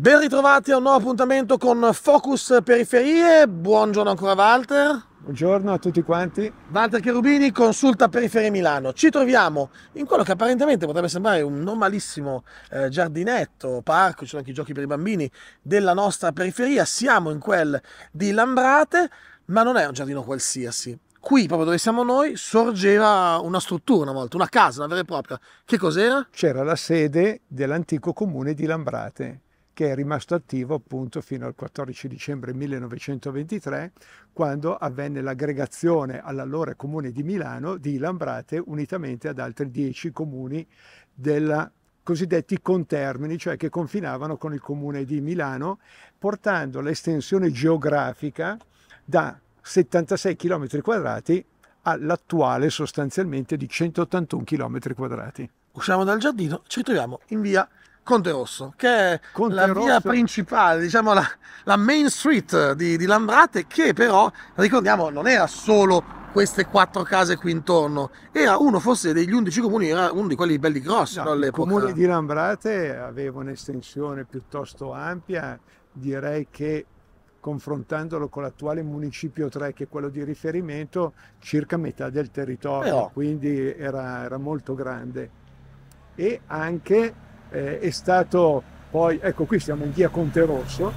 Ben ritrovati a un nuovo appuntamento con Focus Periferie. Buongiorno ancora Walter. Buongiorno a tutti quanti. Walter Cherubini, consulta Periferie Milano. Ci troviamo in quello che apparentemente potrebbe sembrare un normalissimo eh, giardinetto, parco, ci sono anche i giochi per i bambini della nostra periferia. Siamo in quel di Lambrate, ma non è un giardino qualsiasi. Qui, proprio dove siamo noi, sorgeva una struttura una volta, una casa, una vera e propria. Che cos'era? C'era la sede dell'antico comune di Lambrate che è rimasto attivo appunto fino al 14 dicembre 1923, quando avvenne l'aggregazione all'allora comune di Milano di Lambrate unitamente ad altri dieci comuni della cosiddetti contermini, cioè che confinavano con il comune di Milano, portando l'estensione geografica da 76 km quadrati all'attuale sostanzialmente di 181 km quadrati. Usciamo dal giardino, ci troviamo in via Conte Rosso, che è Conte la Rosso. via principale, diciamo la, la main street di, di Lambrate, che però, ricordiamo, non era solo queste quattro case qui intorno. Era uno forse degli undici comuni, era uno di quelli belli grossi. No, no I comuni di Lambrate aveva un'estensione piuttosto ampia, direi che confrontandolo con l'attuale municipio 3 che è quello di riferimento, circa metà del territorio, Però... quindi era, era molto grande. E anche eh, è stato poi, ecco qui siamo in via Conte Rosso,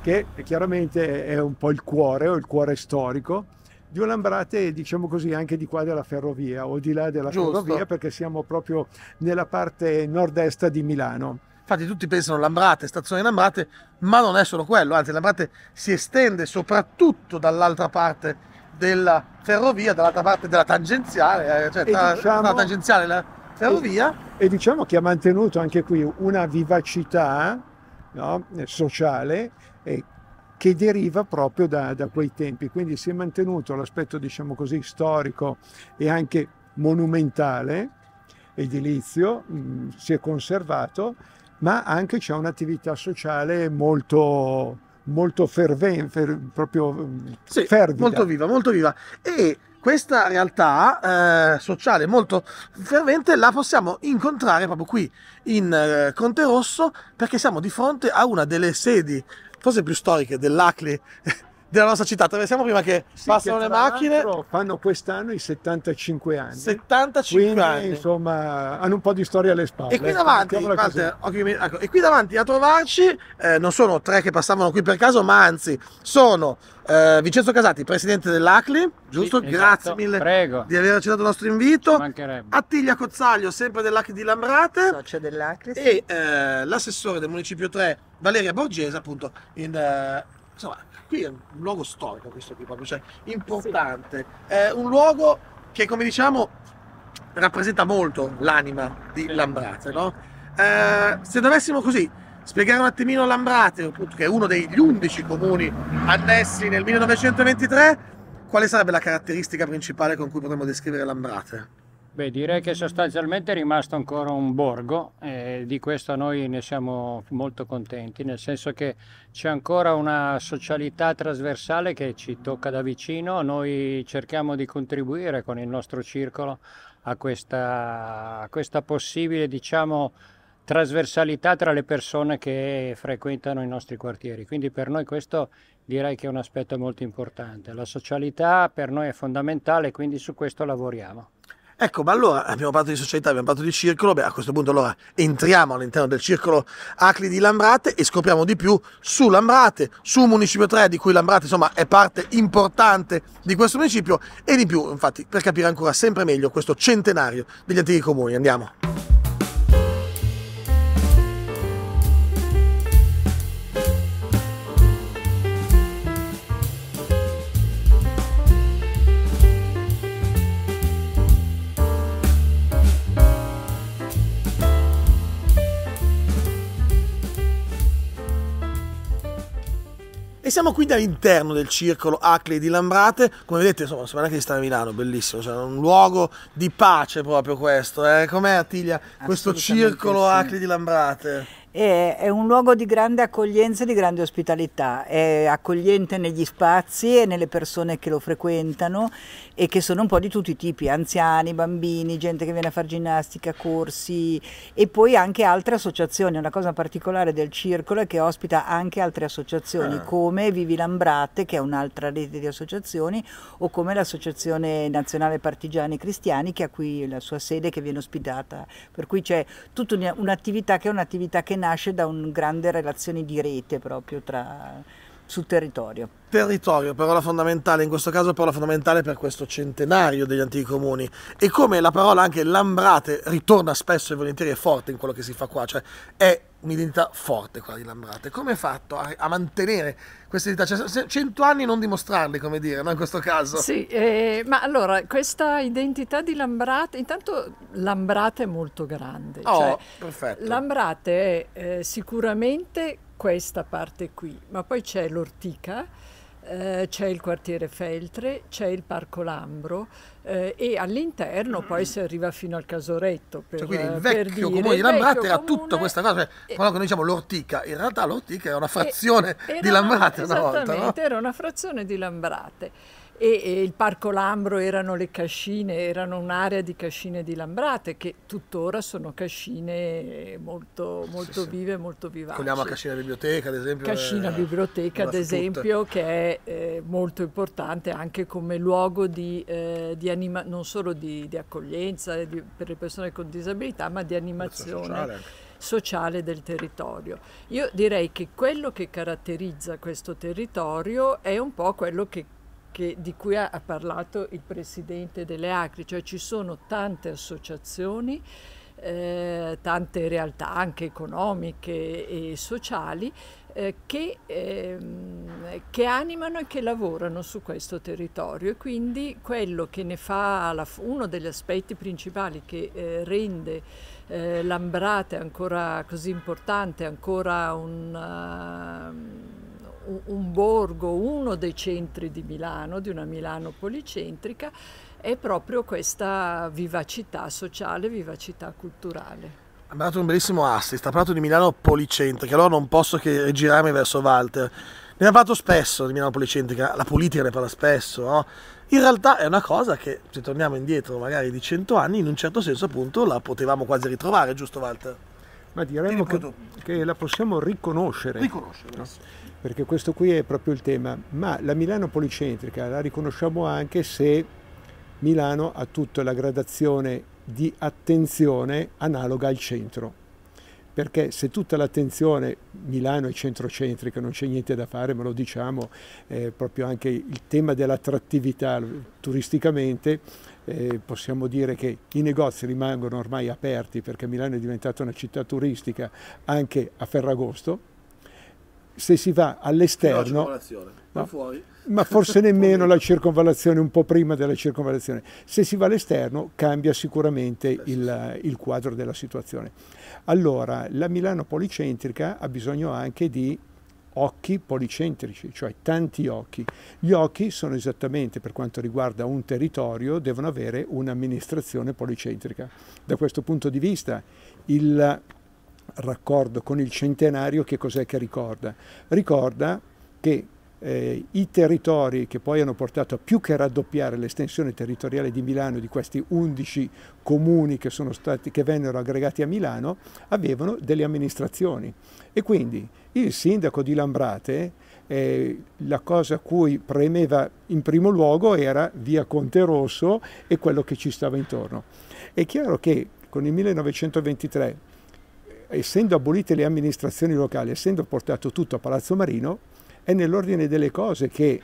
che chiaramente è un po' il cuore, o il cuore storico, di Olambrate, diciamo così, anche di qua della ferrovia, o di là della Giusto. ferrovia, perché siamo proprio nella parte nord-est di Milano. Infatti tutti pensano Lambrate, stazione Lambrate, ma non è solo quello, anzi Lambrate si estende soprattutto dall'altra parte della ferrovia, dall'altra parte della tangenziale, eh, cioè tra, diciamo... tra la tangenziale la ferrovia. E, e diciamo che ha mantenuto anche qui una vivacità no, sociale eh, che deriva proprio da, da, quei tempi. Quindi si è mantenuto l'aspetto, diciamo così, storico e anche monumentale, edilizio, mh, mm, si è conservato, ma anche c'è un'attività sociale molto, molto fervente, fer, proprio mm, sì, fervida. Molto viva, molto viva. E questa realtà eh, sociale molto fervente la possiamo incontrare proprio qui in eh, Conte Rosso perché siamo di fronte a una delle sedi forse più storiche dell'ACLI della nostra città. Attraversiamo prima che sì, passano che le macchine. Fanno quest'anno i 75 anni. 75 quindi, anni. Insomma, hanno un po' di storia alle spalle. E qui davanti, Walter, okay, ecco, e qui davanti a trovarci eh, non sono tre che passavano qui per caso, ma anzi sono eh, Vincenzo Casati, presidente dell'ACLI, giusto? Sì, Grazie esatto. mille Prego. di aver accettato il nostro invito. Attilia Cozzaglio, sempre dell'ACLI di Lambrate. Socio dell'ACLI. Sì. E eh, l'assessore del municipio 3, Valeria Borgese, appunto, in eh, insomma, qui è un luogo storico questo qui proprio, cioè importante, sì. è un luogo che come diciamo rappresenta molto l'anima di sì. Lambrate, no? Eh, se dovessimo così spiegare un attimino Lambrate, che è uno degli undici comuni annessi nel 1923, quale sarebbe la caratteristica principale con cui potremmo descrivere Lambrate? Beh, direi che sostanzialmente è rimasto ancora un borgo e di questo noi ne siamo molto contenti, nel senso che c'è ancora una socialità trasversale che ci tocca da vicino, noi cerchiamo di contribuire con il nostro circolo a questa, a questa possibile, diciamo, trasversalità tra le persone che frequentano i nostri quartieri. Quindi per noi questo direi che è un aspetto molto importante. La socialità per noi è fondamentale, quindi su questo lavoriamo. Ecco, ma allora abbiamo parlato di società, abbiamo parlato di circolo, beh, a questo punto allora entriamo all'interno del circolo Acli di Lambrate e scopriamo di più su Lambrate, su Municipio 3, di cui Lambrate insomma è parte importante di questo municipio e di più, infatti, per capire ancora sempre meglio questo centenario degli antichi comuni. Andiamo! siamo qui all'interno del circolo Ackley di Lambrate, come vedete insomma sembra neanche di stare a Milano, bellissimo, cioè un luogo di pace proprio questo, eh? com'è Attilia questo circolo sì. Ackley di Lambrate? È, un luogo di grande accoglienza e di grande ospitalità, è accogliente negli spazi e nelle persone che lo frequentano e che sono un po' di tutti i tipi, anziani, bambini, gente che viene a fare ginnastica, corsi e poi anche altre associazioni. Una cosa particolare del circolo è che ospita anche altre associazioni ah. come Vivi Lambrate, che è un'altra rete di associazioni, o come l'Associazione Nazionale Partigiani Cristiani che ha qui la sua sede che viene ospitata. Per cui c'è tutta un'attività che è un'attività che nasce da una grande relazione di rete proprio tra, sul territorio. Territorio, parola fondamentale, in questo caso parola fondamentale per questo centenario degli antichi comuni e come la parola anche Lambrate ritorna spesso e volentieri è forte in quello che si fa qua, cioè è un'identità forte quella di Lambrate. Come hai fatto a, a, mantenere questa identità? Cioè, cento anni non dimostrarli, come dire, no? in questo caso. Sì, eh, ma allora, questa identità di Lambrate, intanto Lambrate è molto grande. Oh, cioè, perfetto. Lambrate è eh, sicuramente questa parte qui, ma poi c'è l'Ortica, eh, c'è il quartiere Feltre, c'è il Parco Lambro, eh, e all'interno mm. poi si arriva fino al casoretto. Per, cioè, quindi il vecchio dire, comune di Lambrate era tutta questa cosa, cioè, eh, quando noi diciamo l'ortica, in realtà l'ortica era una frazione era, di Lambrate una volta. Esattamente, no? era una frazione di Lambrate. E, e, il Parco Lambro erano le cascine, erano un'area di cascine di Lambrate che tuttora sono cascine molto, molto sì, vive, molto vivaci. Vogliamo la Cascina Biblioteca ad esempio. Cascina eh, Biblioteca ad esempio tutte. che è eh, molto importante anche come luogo di, eh, di anima- non solo di, di accoglienza eh, di, per le persone con disabilità, ma di animazione sociale. sociale del territorio. Io direi che quello che caratterizza questo territorio è un po' quello che che, di cui ha, ha parlato il presidente delle Acri, cioè ci sono tante associazioni eh, tante realtà anche economiche e sociali eh, che, ehm, che, animano e che lavorano su questo territorio e quindi quello che ne fa la, uno degli aspetti principali che eh, rende eh, l'Ambrate ancora così importante, ancora un... Uh, un borgo, uno dei centri di Milano, di una Milano policentrica, è proprio questa vivacità sociale, vivacità culturale. Ha dato un bellissimo assist, ha parlato di Milano policentrica, allora non posso che girarmi verso Walter. Ne ha parlato spesso di Milano policentrica, la politica ne parla spesso, no? In realtà è una cosa che, se torniamo indietro magari di cento anni, in un certo senso appunto la potevamo quasi ritrovare, giusto Walter? Ma diremmo che, che, la possiamo riconoscere. riconoscere no? Perché questo qui è proprio il tema. Ma la Milano policentrica la riconosciamo anche se Milano ha tutta la gradazione di attenzione analoga al centro. Perché se tutta l'attenzione, Milano è centrocentrica, non c'è niente da fare, ma lo diciamo, eh, proprio anche il tema dell'attrattività turisticamente, eh, possiamo dire che i negozi rimangono ormai aperti perché Milano è diventata una città turistica anche a Ferragosto. Se si va all'esterno... No, fuori ma forse nemmeno la circonvallazione, un po' prima della circonvallazione. Se si va all'esterno cambia sicuramente eh, il, eh, il, quadro della situazione. Allora, la Milano policentrica ha bisogno anche di occhi policentrici, cioè tanti occhi. Gli occhi sono esattamente, per quanto riguarda un territorio, devono avere un'amministrazione policentrica. Da questo punto di vista, il raccordo con il centenario che cos'è che ricorda? Ricorda che eh, i territori che poi hanno portato a più che raddoppiare l'estensione territoriale di Milano di questi 11 comuni che, stati, che vennero aggregati a Milano avevano delle amministrazioni e quindi il sindaco di Lambrate eh, la cosa a cui premeva in primo luogo era via Conte Rosso e quello che ci stava intorno. È chiaro che con il 1923 essendo abolite le amministrazioni locali, essendo portato tutto a Palazzo Marino, è nell'ordine delle cose che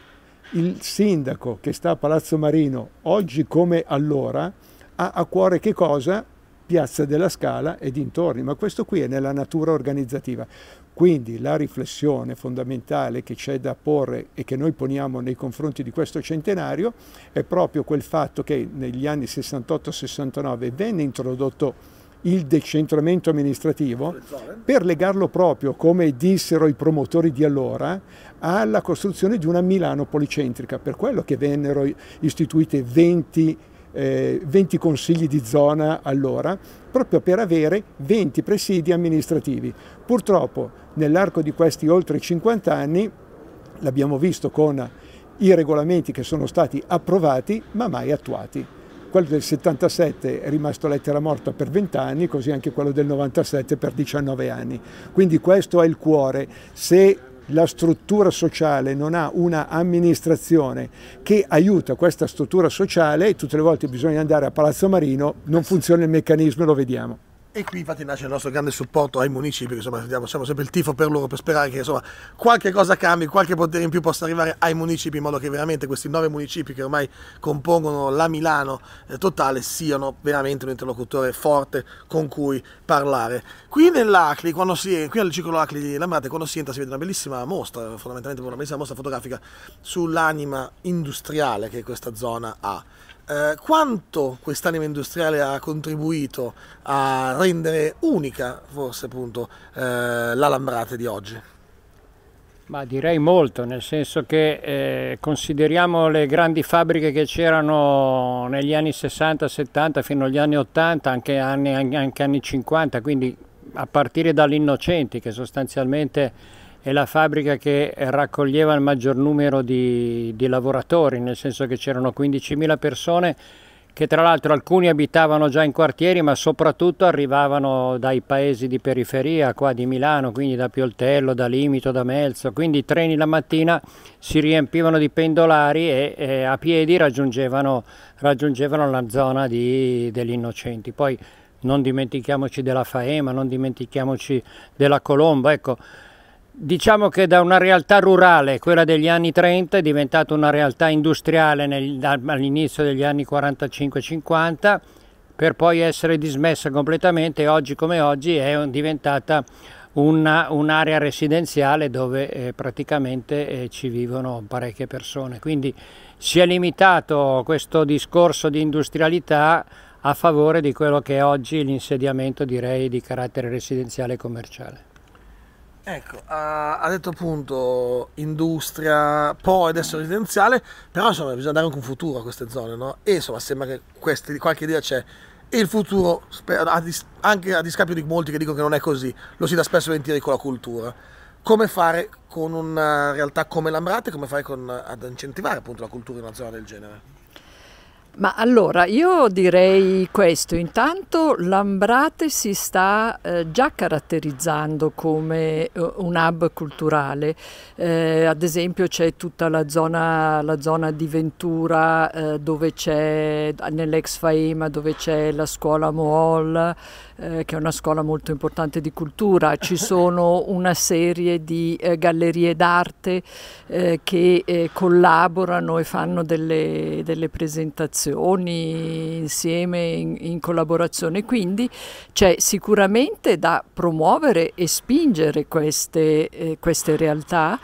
il sindaco che sta a Palazzo Marino, oggi come allora, ha a cuore che cosa? Piazza della Scala e dintorni, ma questo qui è nella natura organizzativa. Quindi la riflessione fondamentale che c'è da porre e che noi poniamo nei confronti di questo centenario è proprio quel fatto che negli anni 68-69 venne introdotto il decentramento amministrativo per legarlo proprio, come dissero i promotori di allora, alla costruzione di una Milano policentrica, per quello che vennero istituite 20, eh, 20 consigli di zona allora, proprio per avere 20 presidi amministrativi. Purtroppo nell'arco di questi oltre 50 anni, l'abbiamo visto con i regolamenti che sono stati approvati ma mai attuati. Quello del 77 è rimasto lettera morta per 20 anni, così anche quello del 97 per 19 anni. Quindi questo è il cuore. Se la struttura sociale non ha una amministrazione che aiuta questa struttura sociale, tutte le volte bisogna andare a Palazzo Marino, non funziona il meccanismo e lo vediamo. E qui infatti nasce il nostro grande supporto ai municipi, insomma facciamo sempre il tifo per loro per sperare che insomma, qualche cosa cambi, qualche potere in più possa arrivare ai municipi in modo che veramente questi nove municipi che ormai compongono la Milano eh, totale siano veramente un interlocutore forte con cui parlare. Qui nell'Acli, quando si qui al ciclo Acli di Lambrate, quando si entra si vede una bellissima mostra, fondamentalmente una bellissima mostra fotografica sull'anima industriale che questa zona ha. Eh, quanto quest'anima industriale ha contribuito a rendere unica, forse appunto, eh, l'alambrate di oggi? Ma direi molto, nel senso che eh, consideriamo le grandi fabbriche che c'erano negli anni 60, 70, fino agli anni 80, anche anni, anche anni 50, quindi a partire dall'Innocenti che sostanzialmente è la fabbrica che raccoglieva il maggior numero di, di lavoratori, nel senso che c'erano 15.000 persone che tra l'altro alcuni abitavano già in quartieri ma soprattutto arrivavano dai paesi di periferia qua di Milano, quindi da Pioltello, da Limito, da Melzo, quindi i treni la mattina si riempivano di pendolari e, e a piedi raggiungevano, raggiungevano la zona di, degli innocenti. Poi non dimentichiamoci della Faema, non dimentichiamoci della Colomba, ecco Diciamo che da una realtà rurale, quella degli anni 30, è diventata una realtà industriale all'inizio degli anni 45-50 per poi essere dismessa completamente e oggi come oggi è diventata un'area un residenziale dove eh, praticamente eh, ci vivono parecchie persone. Quindi si è limitato questo discorso di industrialità a favore di quello che è oggi l'insediamento direi di carattere residenziale e commerciale. Ecco, uh, ha detto appunto industria, poi adesso residenziale, però insomma bisogna dare anche un futuro a queste zone, no? E insomma sembra che questi, qualche idea c'è. E il futuro, anche a discapito di molti che dicono che non è così, lo si dà spesso e volentieri con la cultura. Come fare con una realtà come Lambrate, come fare con, ad incentivare appunto la cultura in una zona del genere? Ma allora io direi questo, intanto Lambrate si sta eh, già caratterizzando come uh, un hub culturale, eh, ad esempio c'è tutta la zona, la zona di Ventura eh, dove c'è nell'ex Faema dove c'è la scuola Mool, eh, che è una scuola molto importante di cultura, ci sono una serie di eh, gallerie d'arte eh, che eh, collaborano e fanno delle, delle presentazioni insieme in, in collaborazione, quindi c'è sicuramente da promuovere e spingere queste, eh, queste realtà.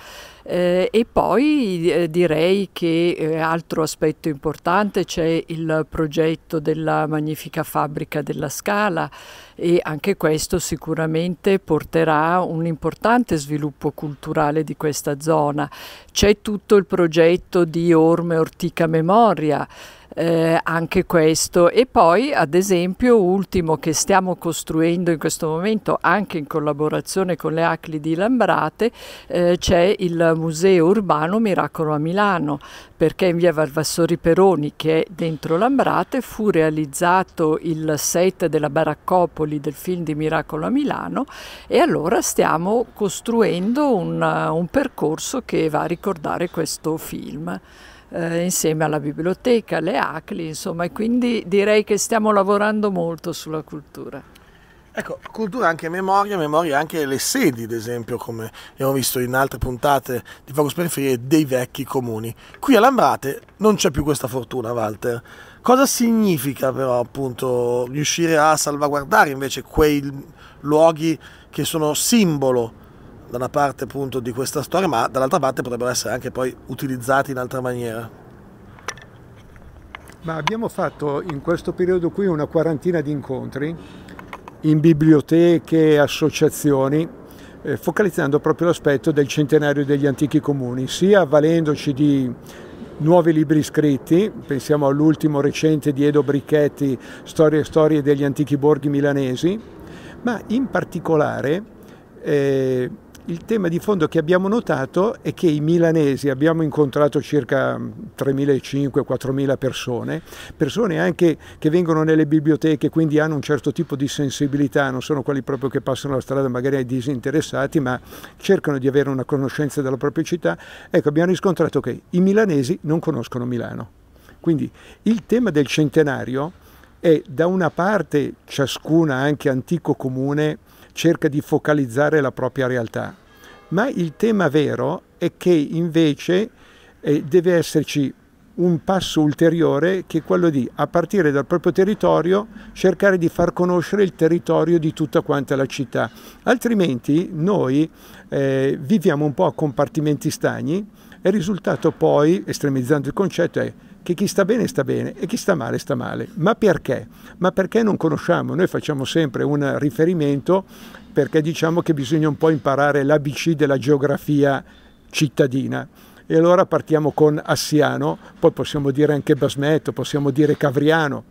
Eh, e poi eh, direi che eh, altro aspetto importante c'è il progetto della magnifica fabbrica della Scala e anche questo sicuramente porterà un importante sviluppo culturale di questa zona. C'è tutto il progetto di Orme Ortica Memoria eh, anche questo. E poi ad esempio ultimo che stiamo costruendo in questo momento anche in collaborazione con le ACLI di Lambrate eh, c'è il Museo Urbano Miracolo a Milano perché in via Valvassori Peroni che è dentro Lambrate fu realizzato il set della baraccopoli del film di Miracolo a Milano e allora stiamo costruendo un, un percorso che va a ricordare questo film eh, insieme alla biblioteca, alle ACLI, insomma, e quindi direi che stiamo lavorando molto sulla cultura. Ecco, cultura anche memoria, memoria anche le sedi, ad esempio, come abbiamo visto in altre puntate di Focus Periferie, dei vecchi comuni. Qui a Lambrate non c'è più questa fortuna, Walter. Cosa significa però appunto riuscire a salvaguardare invece quei luoghi che sono simbolo da una parte appunto di questa storia, ma dall'altra parte potrebbero essere anche poi utilizzati in altra maniera. Ma abbiamo fatto in questo periodo qui una quarantina di incontri in biblioteche, associazioni, eh, focalizzando proprio l'aspetto del centenario degli antichi comuni, sia avvalendoci di nuovi libri scritti, pensiamo all'ultimo recente di Edo Brichetti, Storie e storie degli antichi borghi milanesi, ma in particolare eh, il tema di fondo che abbiamo notato è che i milanesi, abbiamo incontrato circa 3.500-4.000 mm, persone, persone anche che vengono nelle biblioteche, quindi hanno un certo tipo di sensibilità, non sono quelli proprio che passano la strada magari ai disinteressati, ma cercano di avere una conoscenza della propria città. Ecco, abbiamo riscontrato che i milanesi non conoscono Milano. Quindi il tema del centenario è da una parte ciascuna anche antico comune cerca di focalizzare la propria realtà. Ma il tema vero è che invece eh, deve esserci un passo ulteriore che è quello di, a partire dal proprio territorio, cercare di far conoscere il territorio di tutta quanta la città. Altrimenti noi eh, viviamo un po' a compartimenti stagni e il risultato poi, estremizzando il concetto, è che chi sta bene sta bene e chi sta male sta male. Ma perché? Ma perché non conosciamo? Noi facciamo sempre un riferimento perché diciamo che bisogna un po' imparare l'ABC della geografia cittadina. E allora partiamo con Assiano, poi possiamo dire anche Basmetto, possiamo dire Cavriano.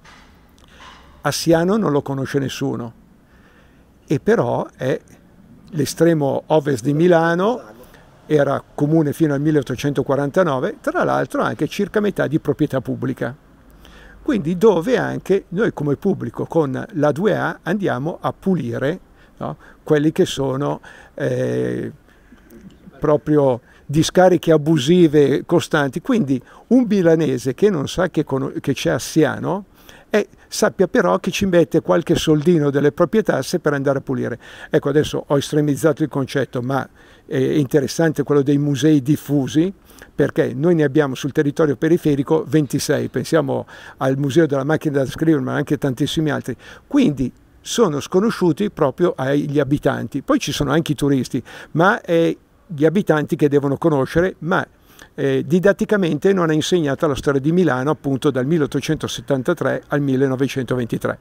Assiano non lo conosce nessuno, e però è l'estremo ovest di Milano era comune fino al 1849, tra l'altro anche circa metà di proprietà pubblica. Quindi dove anche noi come pubblico con la 2A andiamo a pulire no, quelli che sono eh, proprio discariche abusive costanti. Quindi un milanese che non sa che, che c'è Assiano e sappia però che ci mette qualche soldino delle proprie tasse per andare a pulire. Ecco, adesso ho estremizzato il concetto, ma è interessante quello dei musei diffusi, perché noi ne abbiamo sul territorio periferico 26, pensiamo al Museo della Macchina da Scrivere, ma anche tantissimi altri. Quindi sono sconosciuti proprio agli abitanti. Poi ci sono anche i turisti, ma è gli abitanti che devono conoscere, ma eh, didatticamente non ha insegnato la storia di Milano appunto dal 1873 al 1923.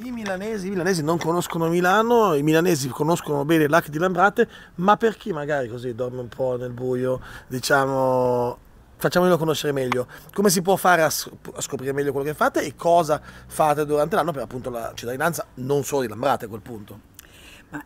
I milanesi, I milanesi, non conoscono Milano, i milanesi conoscono bene il di Lambrate, ma per chi magari così dorme un po' nel buio, diciamo, facciamolo conoscere meglio. Come si può fare a, scoprire meglio quello che fate e cosa fate durante l'anno per appunto la cittadinanza, non solo di Lambrate a quel punto?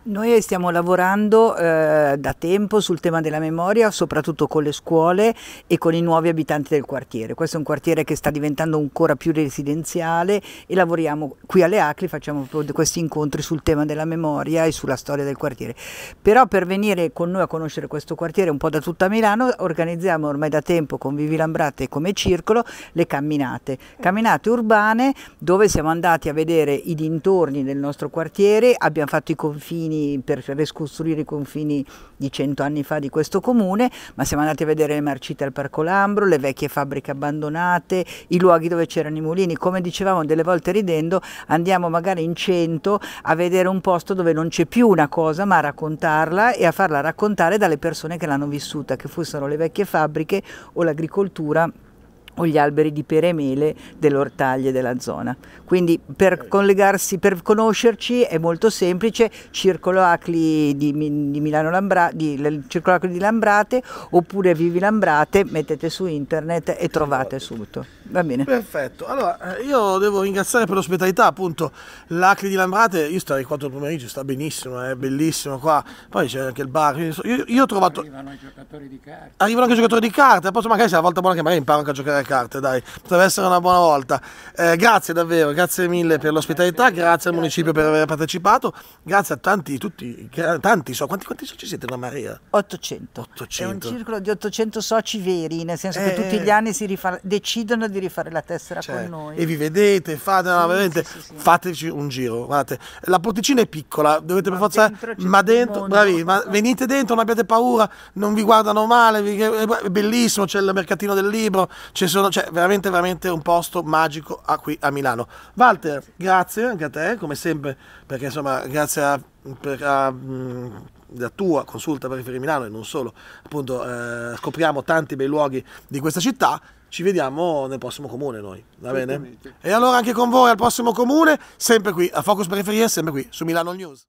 Noi stiamo lavorando eh, da tempo sul tema della memoria, soprattutto con le scuole e con i nuovi abitanti del quartiere. Questo è un quartiere che sta diventando ancora più residenziale e lavoriamo qui alle Acri, facciamo questi incontri sul tema della memoria e sulla storia del quartiere. Però per venire con noi a conoscere questo quartiere un po' da tutta Milano organizziamo ormai da tempo con Vivi Lambrate e come circolo le camminate, camminate urbane dove siamo andati a vedere i dintorni del nostro quartiere, abbiamo fatto i confini confini, per riscostruire i confini di cento anni fa di questo comune, ma siamo andati a vedere le marcite al Parco Lambro, le vecchie fabbriche abbandonate, i luoghi dove c'erano i mulini, come dicevamo delle volte ridendo, andiamo magari in cento a vedere un posto dove non c'è più una cosa, ma a raccontarla e a farla raccontare dalle persone che l'hanno vissuta, che fossero le vecchie fabbriche o l'agricoltura o gli alberi di pere e mele dell'ortaglie della zona. Quindi per eh. collegarsi, per conoscerci è molto semplice, Circolo Acli di, di, Milano Lambra, di, Circolo Acli di Lambrate oppure Vivi Lambrate, mettete su internet e trovate esatto. subito. Va bene. Perfetto, allora eh, io devo ringraziare per l'ospitalità appunto l'Acli di Lambrate, io starei qua tutto il pomeriggio, sta benissimo, è bellissimo qua, poi c'è anche il bar, io, io ho trovato... Arrivano i giocatori di carte. Arrivano anche i giocatori di carte, posso magari se la volta buona che magari imparo anche a giocare le carte, dai, potrebbe essere una buona volta. Eh, grazie davvero, grazie mille per l'ospitalità, grazie al municipio per aver partecipato, grazie a tanti, tutti, tanti so, quanti, quanti soci siete una Maria? 800. 800. È un circolo di 800 soci veri, nel senso eh, che tutti gli eh. anni si rifare, decidono di rifare la tessera cioè, con certo. noi. E vi vedete, fate, no, sì, sì, sì, fateci un giro, guardate, la porticina è piccola, dovete ma per forza, ma dentro, bravi, ma venite dentro, non abbiate paura, non vi guardano male, è bellissimo, c'è il mercatino del libro, c'è sono, cioè, veramente, veramente un posto magico a qui a Milano. Walter, grazie anche a te, come sempre, perché insomma, grazie a, per, a, mh, mm, la tua consulta per riferire Milano e non solo, appunto, eh, scopriamo tanti bei luoghi di questa città. Ci vediamo nel prossimo comune noi, va bene? E allora anche con voi al prossimo comune, sempre qui a Focus Periferia, sempre qui su Milano News.